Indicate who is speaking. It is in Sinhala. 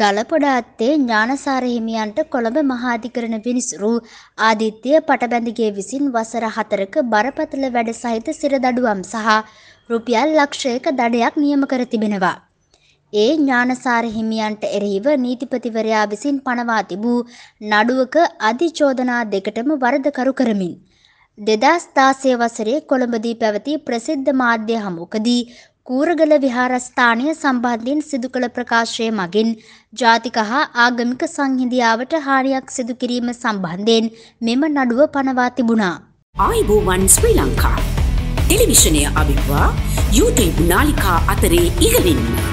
Speaker 1: ගලපොඩාත්තේ ඥානසාර හිමියන්ට කොළඹ මහාධිකරණ විනිසුරු ආදිත්‍ය පටබැඳගේ විසින් වසර හතරක බරපතල වැඩ සහිත සිරදඩුවම් සහ රුපියල් ලක්ෂයක දඩයක් නියම කර තිබෙනවා. ඒ ඥානසාර හිමියන්ට එරෙහිව නීතිපතිවරයා විසින් පනවා තිබූ නඩුවක අධිචෝදනා දෙකටම වරදකරු කරමින්. දෙදස් දාසය වසරේ කොළඹදී පැවති ප්‍රසිද්ධ මාධ්‍ය හමුකදී කූරගල විහාරස්ථානය සම්බන්ධයෙන් සිදු කළ ප්‍රකාශය මගින් ජාතික හා ආගමික සංහිඳියාවට හානියක් සිදු කිරීම සම්බන්ධයෙන් මෙම නඩුව පනවා තිබුණා.
Speaker 2: ආයිබෝවන් ශ්‍රී ලංකා. ටෙලිවිෂණය අවිවා YouTube නාලිකා අතරේ ඉහලින්න්න.